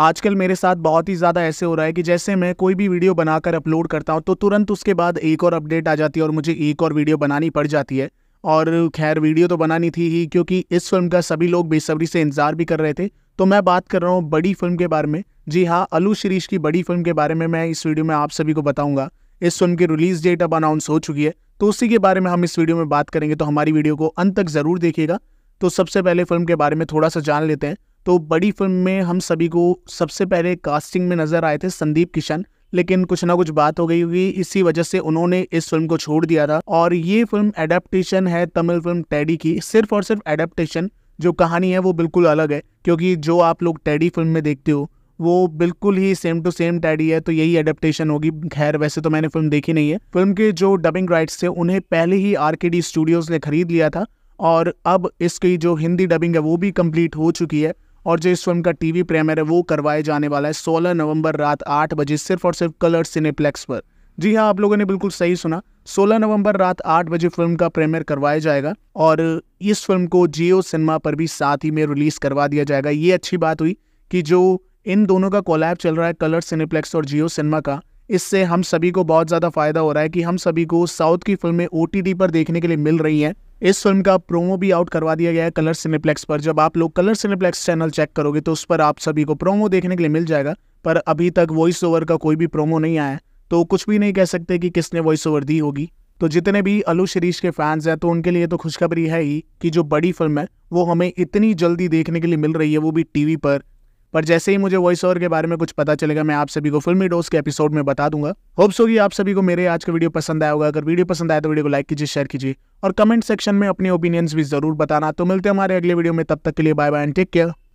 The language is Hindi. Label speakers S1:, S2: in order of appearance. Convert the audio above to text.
S1: आजकल मेरे साथ बहुत ही ज़्यादा ऐसे हो रहा है कि जैसे मैं कोई भी वीडियो बनाकर अपलोड करता हूँ तो तुरंत उसके बाद एक और अपडेट आ जाती है और मुझे एक और वीडियो बनानी पड़ जाती है और खैर वीडियो तो बनानी थी ही क्योंकि इस फिल्म का सभी लोग बेसब्री से इंतज़ार भी कर रहे थे तो मैं बात कर रहा हूँ बड़ी फिल्म के बारे में जी हाँ अलू शरीश की बड़ी फिल्म के बारे में मैं इस वीडियो में आप सभी को बताऊँगा इस फिल्म की रिलीज डेट अब अनाउंस हो चुकी है तो उसी के बारे में हम इस वीडियो में बात करेंगे तो हमारी वीडियो को अंत तक ज़रूर देखिएगा तो सबसे पहले फिल्म के बारे में थोड़ा सा जान लेते हैं तो बड़ी फिल्म में हम सभी को सबसे पहले कास्टिंग में नज़र आए थे संदीप किशन लेकिन कुछ ना कुछ बात हो गई होगी इसी वजह से उन्होंने इस फिल्म को छोड़ दिया था और ये फिल्म एडेप्टेशन है तमिल फिल्म टैडी की सिर्फ और सिर्फ एडेप्टेशन जो कहानी है वो बिल्कुल अलग है क्योंकि जो आप लोग टैडी फिल्म में देखते हो वो बिल्कुल ही सेम टू सेम टैडी है तो यही एडेप्टेशन होगी खैर वैसे तो मैंने फिल्म देखी नहीं है फिल्म के जो डबिंग राइट्स थे उन्हें पहले ही आर के डी स्टूडियोज़ ने खरीद लिया था और अब इसकी जो हिंदी डबिंग है वो भी कंप्लीट हो चुकी है और जो इस फिल्म का टीवी प्रीमियर है वो करवाया जाने वाला है 16 नवंबर रात 8 बजे सिर्फ और सिर्फ कलर सिनेप्लेक्स पर जी हाँ आप लोगों ने बिल्कुल सही सुना 16 नवंबर रात 8 बजे फिल्म का प्रीमियर करवाया जाएगा और इस फिल्म को जियो सिनेमा पर भी साथ ही में रिलीज़ करवा दिया जाएगा ये अच्छी बात हुई कि जो इन दोनों का कोलैब चल रहा है कलर सिनेप्लेक्स और जियो सिनेमा का इससे हम सभी को बहुत ज़्यादा फ़ायदा हो रहा है कि हम सभी को साउथ की फिल्में ओ पर देखने के लिए मिल रही हैं इस फिल्म का प्रोमो भी आउट करवा दिया गया है कलर सिनेप्लेक्स पर जब आप लोग कलर सिनेप्लेक्स चैनल चेक करोगे तो उस पर आप सभी को प्रोमो देखने के लिए मिल जाएगा पर अभी तक वॉइस ओवर का कोई भी प्रोमो नहीं आया तो कुछ भी नहीं कह सकते कि किसने वॉइस ओवर दी होगी तो जितने भी अलू शरीश के फैंस हैं तो उनके लिए तो खुशखबरी है ही कि जो बड़ी फिल्म है वो हमें इतनी जल्दी देखने के लिए मिल रही है वो भी टीवी पर पर जैसे ही मुझे वॉइस ओवर के बारे में कुछ पता चलेगा मैं आप सभी को फिल्मी डोज के एपिसोड में बता दूंगा होप्स होगी आप सभी को मेरे आज का वीडियो पसंद आया होगा अगर वीडियो पसंद आया तो वीडियो को लाइक कीजिए शेयर कीजिए और कमेंट सेक्शन में अपने ओपिनियंस भी जरूर बताना तो मिलते हैं हमारे अगले वीडियो में तब तक के लिए bye bye and take care